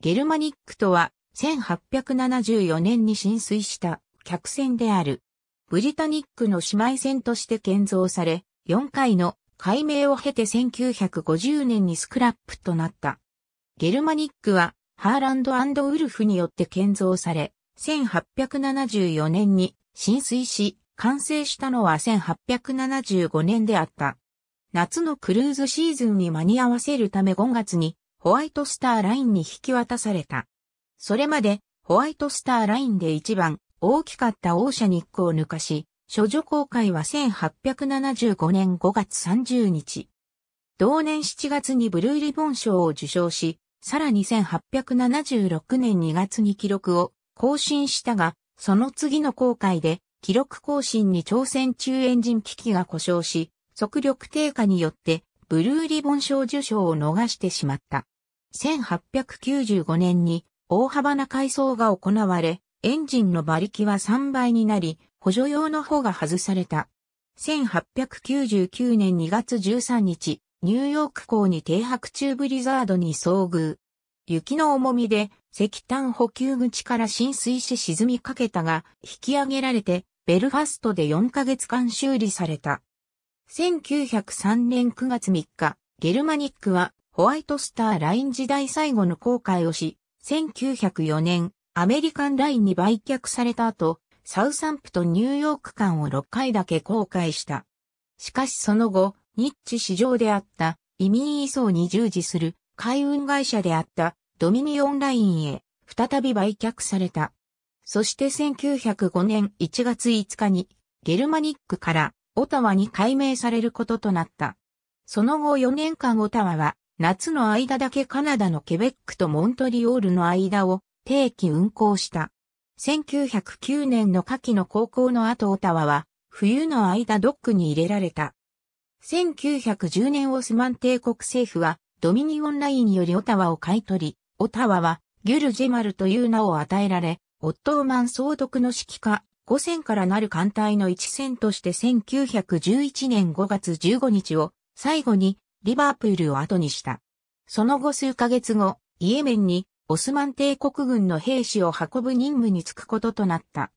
ゲルマニックとは、1874年に浸水した客船である。ブリタニックの姉妹船として建造され、4回の解明を経て1950年にスクラップとなった。ゲルマニックは、ハーランドウルフによって建造され、1874年に浸水し、完成したのは1875年であった。夏のクルーズシーズンに間に合わせるため5月にホワイトスターラインに引き渡された。それまで、ホワイトスターラインで一番大きかったオーシャニックを抜かし、処女公開は1875年5月30日。同年7月にブルーリボン賞を受賞し、さらに1876年2月に記録を更新したが、その次の公開で記録更新に挑戦中エンジン機器が故障し、速力低下によってブルーリボン賞受賞を逃してしまった。1895年に大幅な改装が行われ、エンジンの馬力は3倍になり、補助用の帆が外された。1899年2月13日、ニューヨーク港に停泊中ブリザードに遭遇。雪の重みで石炭補給口から浸水し沈みかけたが、引き上げられて、ベルファストで4ヶ月間修理された。1903年9月3日、ゲルマニックはホワイトスターライン時代最後の航海をし、1904年、アメリカンラインに売却された後、サウサンプとニューヨーク間を6回だけ航海した。しかしその後、日地市場であった移民移送に従事する海運会社であったドミニオンラインへ再び売却された。そして1905年1月5日にゲルマニックからオタワに改名されることとなった。その後4年間オタワは夏の間だけカナダのケベックとモントリオールの間を定期運行した。1909年の夏季の高校の後オタワは冬の間ドックに入れられた。1910年オスマン帝国政府はドミニオンラインよりオタワを買い取り、オタワはギュルジェマルという名を与えられ、オットーマン総督の指揮下、5000からなる艦隊の一戦として1911年5月15日を最後にリバープールを後にした。その後数ヶ月後、イエメンにオスマン帝国軍の兵士を運ぶ任務に就くこととなった。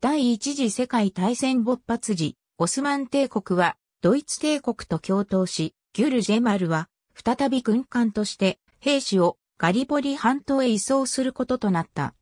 第一次世界大戦勃発時、オスマン帝国はドイツ帝国と共闘し、ギュル・ジェマルは再び軍艦として兵士をガリボリ半島へ移送することとなった。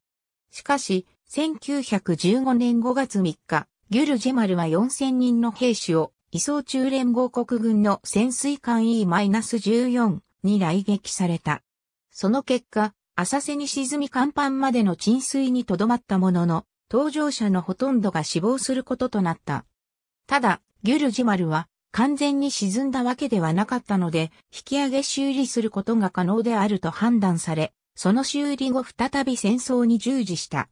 しかし、1915年5月3日、ギュル・ジェマルは4000人の兵士を移送中連合国軍の潜水艦 E-14 に来撃された。その結果、浅瀬に沈み甲板までの沈水にとどまったものの、搭乗者のほとんどが死亡することとなった。ただ、ギュルジマルは完全に沈んだわけではなかったので、引き上げ修理することが可能であると判断され、その修理後再び戦争に従事した。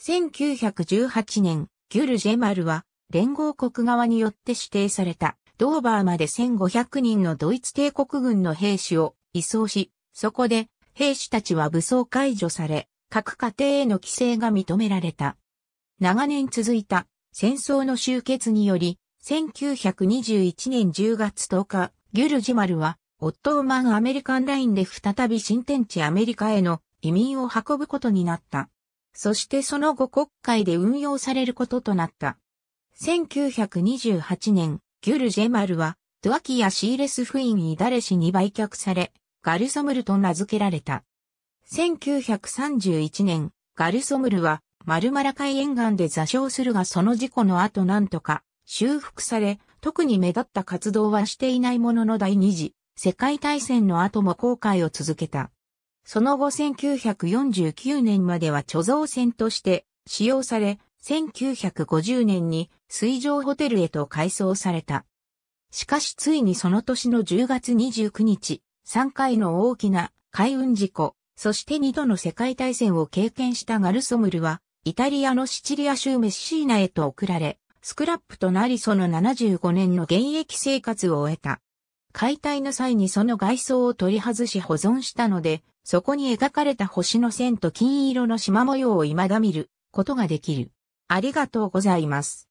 1918年、ギュルジェマルは連合国側によって指定されたドーバーまで1500人のドイツ帝国軍の兵士を移送し、そこで兵士たちは武装解除され、各家庭への規制が認められた。長年続いた戦争の終結により、1921年10月10日、ギュルジマルは、オットーマンアメリカンラインで再び新天地アメリカへの移民を運ぶことになった。そしてその後国会で運用されることとなった。1928年、ギュル・ジェマルは、ドアキやシーレス・フイン・イダレ氏に売却され、ガルソムルと名付けられた。1931年、ガルソムルは、マルマラ海沿岸で座礁するがその事故の後なんとか、修復され、特に目立った活動はしていないものの第二次、世界大戦の後も航海を続けた。その後1949年までは貯蔵船として使用され、1950年に水上ホテルへと改装された。しかしついにその年の10月29日、3回の大きな海運事故、そして2度の世界大戦を経験したガルソムルは、イタリアのシチリア州メッシーナへと送られ、スクラップとなりその75年の現役生活を終えた。解体の際にその外装を取り外し保存したので、そこに描かれた星の線と金色の縞模様を未だ見ることができる。ありがとうございます。